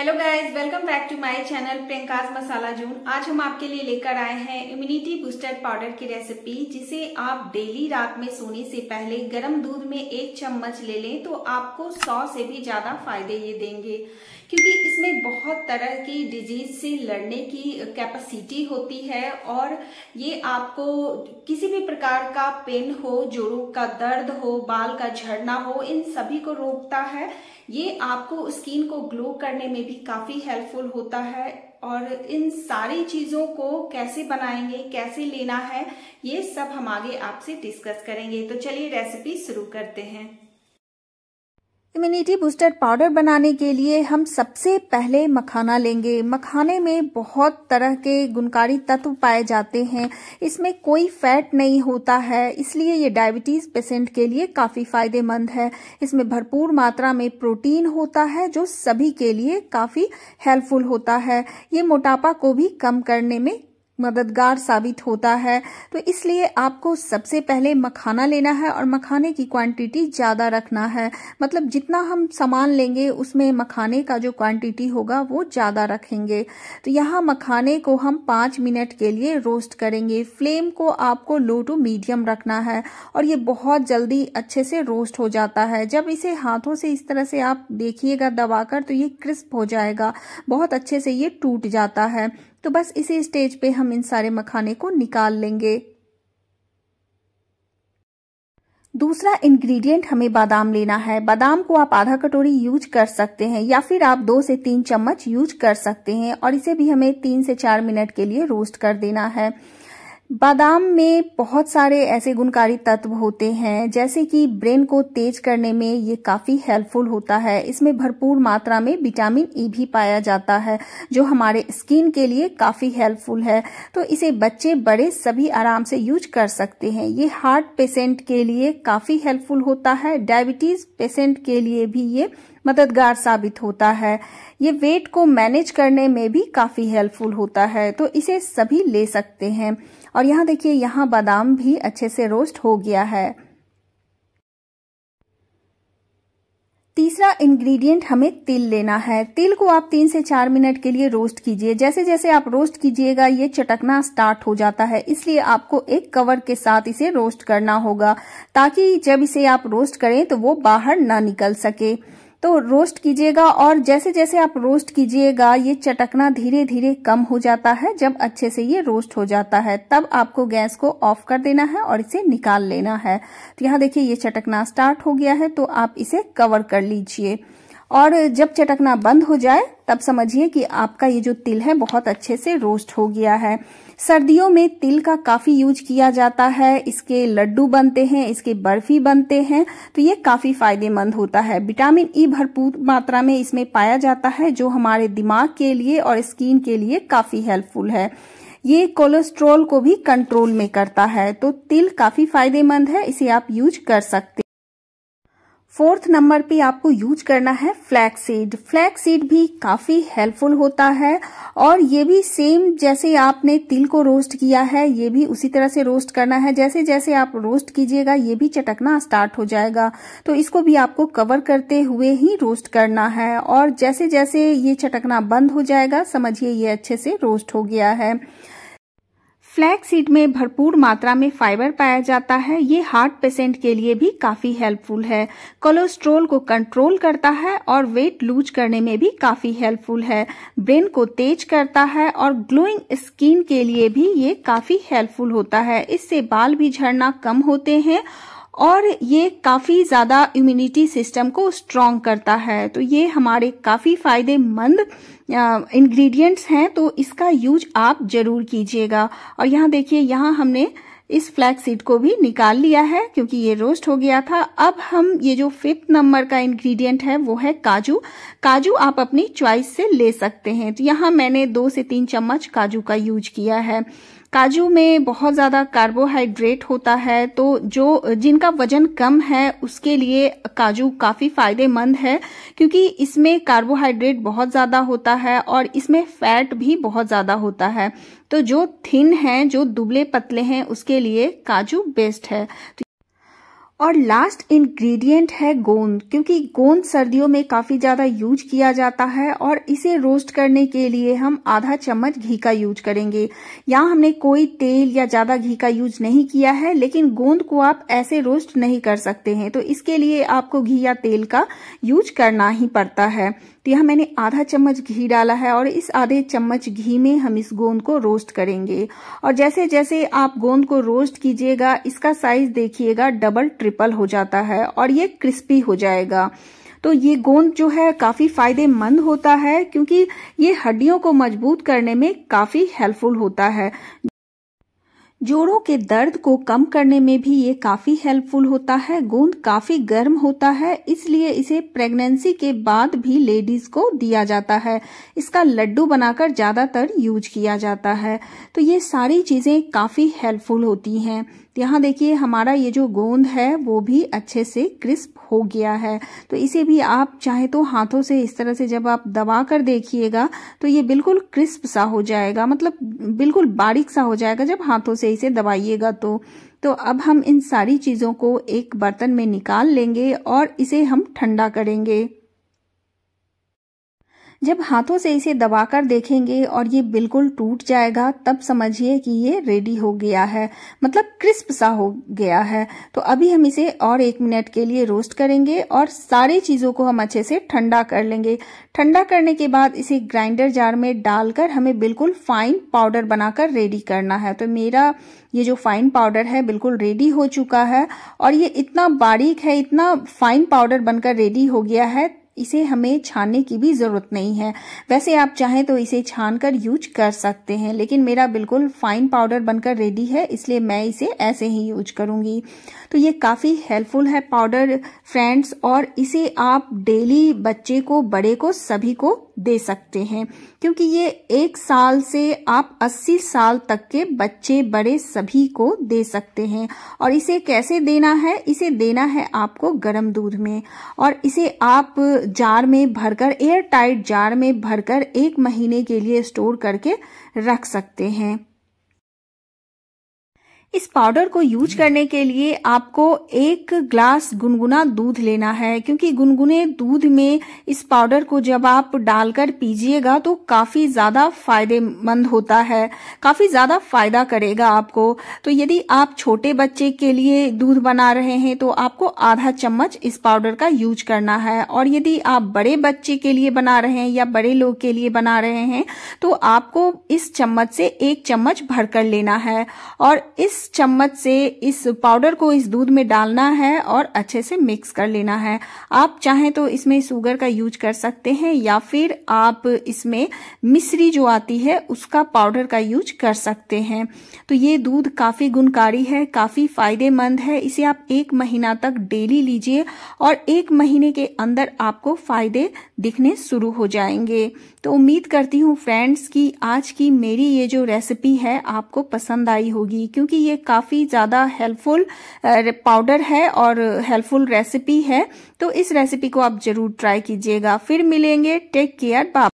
hello guys welcome back to my channel Priyanka's masala जून आज हम आपके लिए लेकर आए हैं इम्यूनिटी बूस्टर पाउडर की रेसिपी जिसे आप डेली रात में सोने से पहले गर्म दूध में एक चम्मच ले लें तो आपको सौ से भी ज्यादा फायदे ये देंगे क्योंकि इसमें बहुत तरह की डिजीज से लड़ने की कैपेसिटी होती है और ये आपको किसी भी प्रकार का पेन हो जोड़ों का दर्द हो बाल का झड़ना हो इन सभी को रोकता है ये आपको स्किन को ग्लो करने में भी काफी हेल्पफुल होता है और इन सारी चीजों को कैसे बनाएंगे कैसे लेना है ये सब हम आगे आपसे डिस्कस करेंगे तो चलिए रेसिपी शुरू करते हैं इम्यूनिटी बूस्टर पाउडर बनाने के लिए हम सबसे पहले मखाना लेंगे मखाने में बहुत तरह के गुणकारी तत्व पाए जाते हैं इसमें कोई फैट नहीं होता है इसलिए ये डायबिटीज पेशेंट के लिए काफ़ी फायदेमंद है इसमें भरपूर मात्रा में प्रोटीन होता है जो सभी के लिए काफ़ी हेल्पफुल होता है ये मोटापा को भी कम करने में मददगार साबित होता है तो इसलिए आपको सबसे पहले मखाना लेना है और मखाने की क्वांटिटी ज़्यादा रखना है मतलब जितना हम सामान लेंगे उसमें मखाने का जो क्वांटिटी होगा वो ज़्यादा रखेंगे तो यहाँ मखाने को हम पाँच मिनट के लिए रोस्ट करेंगे फ्लेम को आपको लो टू मीडियम रखना है और ये बहुत जल्दी अच्छे से रोस्ट हो जाता है जब इसे हाथों से इस तरह से आप देखिएगा दबाकर तो ये क्रिस्प हो जाएगा बहुत अच्छे से ये टूट जाता है तो बस इसी स्टेज पे हम इन सारे मखाने को निकाल लेंगे दूसरा इंग्रेडिएंट हमें बादाम लेना है बादाम को आप आधा कटोरी यूज कर सकते हैं या फिर आप दो से तीन चम्मच यूज कर सकते हैं और इसे भी हमें तीन से चार मिनट के लिए रोस्ट कर देना है बादाम में बहुत सारे ऐसे गुणकारी तत्व होते हैं जैसे कि ब्रेन को तेज करने में ये काफ़ी हेल्पफुल होता है इसमें भरपूर मात्रा में विटामिन ई e भी पाया जाता है जो हमारे स्किन के लिए काफ़ी हेल्पफुल है तो इसे बच्चे बड़े सभी आराम से यूज कर सकते हैं ये हार्ट पेशेंट के लिए काफ़ी हेल्पफुल होता है डायबिटीज़ पेशेंट के लिए भी ये मददगार साबित होता है ये वेट को मैनेज करने में भी काफ़ी हेल्पफुल होता है तो इसे सभी ले सकते हैं और यहाँ देखिए यहाँ बादाम भी अच्छे से रोस्ट हो गया है तीसरा इंग्रेडिएंट हमें तिल लेना है तिल को आप तीन से चार मिनट के लिए रोस्ट कीजिए जैसे जैसे आप रोस्ट कीजिएगा ये चटकना स्टार्ट हो जाता है इसलिए आपको एक कवर के साथ इसे रोस्ट करना होगा ताकि जब इसे आप रोस्ट करें तो वो बाहर ना निकल सके तो रोस्ट कीजिएगा और जैसे जैसे आप रोस्ट कीजिएगा ये चटकना धीरे धीरे कम हो जाता है जब अच्छे से ये रोस्ट हो जाता है तब आपको गैस को ऑफ कर देना है और इसे निकाल लेना है तो यहाँ देखिए ये चटकना स्टार्ट हो गया है तो आप इसे कवर कर लीजिए और जब चटकना बंद हो जाए तब समझिए कि आपका ये जो तिल है बहुत अच्छे से रोस्ट हो गया है सर्दियों में तिल का काफी यूज किया जाता है इसके लड्डू बनते हैं इसके बर्फी बनते हैं तो ये काफी फायदेमंद होता है विटामिन ई e भरपूर मात्रा में इसमें पाया जाता है जो हमारे दिमाग के लिए और स्किन के लिए काफी हेल्पफुल है ये कोलेस्ट्रॉल को भी कंट्रोल में करता है तो तिल काफी फायदेमंद है इसे आप यूज कर सकते फोर्थ नंबर पे आपको यूज करना है फ्लैक्स सीड फ्लैक्स सीड भी काफी हेल्पफुल होता है और ये भी सेम जैसे आपने तिल को रोस्ट किया है ये भी उसी तरह से रोस्ट करना है जैसे जैसे आप रोस्ट कीजिएगा ये भी चटकना स्टार्ट हो जाएगा तो इसको भी आपको कवर करते हुए ही रोस्ट करना है और जैसे जैसे ये चटकना बंद हो जाएगा समझिए ये अच्छे से रोस्ट हो गया है फ्लैग सीड में भरपूर मात्रा में फाइबर पाया जाता है ये हार्ट पेशेंट के लिए भी काफी हेल्पफुल है कोलेस्ट्रोल को कंट्रोल करता है और वेट लूज करने में भी काफी हेल्पफुल है ब्रेन को तेज करता है और ग्लोइंग स्किन के लिए भी ये काफी हेल्पफुल होता है इससे बाल भी झड़ना कम होते हैं और ये काफ़ी ज़्यादा इम्यूनिटी सिस्टम को स्ट्रॉन्ग करता है तो ये हमारे काफ़ी फायदेमंद इंग्रेडिएंट्स हैं तो इसका यूज आप जरूर कीजिएगा और यहाँ देखिए यहाँ हमने इस फ्लैक्स सीड को भी निकाल लिया है क्योंकि ये रोस्ट हो गया था अब हम ये जो फिफ्थ नंबर का इंग्रेडिएंट है वो है काजू काजू आप अपनी चॉइस से ले सकते हैं तो यहाँ मैंने दो से तीन चम्मच काजू का यूज किया है काजू में बहुत ज़्यादा कार्बोहाइड्रेट होता है तो जो जिनका वजन कम है उसके लिए काजू काफ़ी फ़ायदेमंद है क्योंकि इसमें कार्बोहाइड्रेट बहुत ज़्यादा होता है और इसमें फैट भी बहुत ज़्यादा होता है तो जो थिन है जो दुबले पतले हैं उसके लिए काजू बेस्ट है तो और लास्ट इंग्रेडिएंट है गोंद क्योंकि गोंद सर्दियों में काफी ज्यादा यूज किया जाता है और इसे रोस्ट करने के लिए हम आधा चम्मच घी का यूज करेंगे यहाँ हमने कोई तेल या ज्यादा घी का यूज नहीं किया है लेकिन गोंद को आप ऐसे रोस्ट नहीं कर सकते हैं तो इसके लिए आपको घी या तेल का यूज करना ही पड़ता है तो यहाँ मैंने आधा चम्मच घी डाला है और इस आधे चम्मच घी में हम इस गोंद को रोस्ट करेंगे और जैसे जैसे आप गोंद को रोस्ट कीजिएगा इसका साइज देखिएगा डबल ट्रिपल हो जाता है और ये क्रिस्पी हो जाएगा तो ये गोंद जो है काफी फायदेमंद होता है क्योंकि ये हड्डियों को मजबूत करने में काफी हेल्पफुल होता है जोड़ों के दर्द को कम करने में भी ये काफ़ी हेल्पफुल होता है गोंद काफ़ी गर्म होता है इसलिए इसे प्रेगनेंसी के बाद भी लेडीज़ को दिया जाता है इसका लड्डू बनाकर ज़्यादातर यूज किया जाता है तो ये सारी चीज़ें काफ़ी हेल्पफुल होती हैं यहाँ देखिए हमारा ये जो गोंद है वो भी अच्छे से क्रिस्प हो गया है तो इसे भी आप चाहे तो हाथों से इस तरह से जब आप दबा कर देखिएगा तो ये बिल्कुल क्रिस्प सा हो जाएगा मतलब बिल्कुल बारीक सा हो जाएगा जब हाथों से सही से दबाइएगा तो तो अब हम इन सारी चीज़ों को एक बर्तन में निकाल लेंगे और इसे हम ठंडा करेंगे जब हाथों से इसे दबाकर देखेंगे और ये बिल्कुल टूट जाएगा तब समझिए कि ये रेडी हो गया है मतलब क्रिस्प सा हो गया है तो अभी हम इसे और एक मिनट के लिए रोस्ट करेंगे और सारी चीज़ों को हम अच्छे से ठंडा कर लेंगे ठंडा करने के बाद इसे ग्राइंडर जार में डालकर हमें बिल्कुल फाइन पाउडर बनाकर रेडी करना है तो मेरा ये जो फाइन पाउडर है बिल्कुल रेडी हो चुका है और ये इतना बारीक है इतना फाइन पाउडर बनकर रेडी हो गया है इसे हमें छानने की भी ज़रूरत नहीं है वैसे आप चाहें तो इसे छान कर यूज कर सकते हैं लेकिन मेरा बिल्कुल फाइन पाउडर बनकर रेडी है इसलिए मैं इसे ऐसे ही यूज करूंगी तो ये काफ़ी हेल्पफुल है पाउडर फ्रेंड्स और इसे आप डेली बच्चे को बड़े को सभी को दे सकते हैं क्योंकि ये एक साल से आप 80 साल तक के बच्चे बड़े सभी को दे सकते हैं और इसे कैसे देना है इसे देना है आपको गर्म दूध में और इसे आप जार में भरकर एयर टाइट जार में भरकर एक महीने के लिए स्टोर करके रख सकते हैं इस पाउडर को यूज करने के लिए आपको एक ग्लास गुनगुना दूध लेना है क्योंकि गुनगुने दूध में इस पाउडर को जब आप डालकर पीजिएगा तो काफी ज्यादा फायदेमंद होता है काफी ज्यादा फायदा करेगा आपको तो यदि आप छोटे बच्चे के लिए दूध बना रहे हैं तो आपको आधा चम्मच इस पाउडर का यूज करना है और यदि आप बड़े बच्चे के लिए बना रहे हैं या बड़े लोग के लिए बना रहे हैं तो आपको इस चम्मच से एक चम्मच भरकर लेना है और इस इस चम्मच से इस पाउडर को इस दूध में डालना है और अच्छे से मिक्स कर लेना है आप चाहें तो इसमें शुगर का यूज कर सकते हैं या फिर आप इसमें मिश्री जो आती है उसका पाउडर का यूज कर सकते हैं तो ये दूध काफ़ी गुणकारी है काफ़ी फायदेमंद है इसे आप एक महीना तक डेली लीजिए और एक महीने के अंदर आपको फायदे दिखने शुरू हो जाएंगे तो उम्मीद करती हूँ फ्रेंड्स की आज की मेरी ये जो रेसिपी है आपको पसंद आई होगी क्योंकि ये ये काफ़ी ज़्यादा हेल्पफुल पाउडर है और हेल्पफुल रेसिपी है तो इस रेसिपी को आप ज़रूर ट्राई कीजिएगा फिर मिलेंगे टेक केयर बाप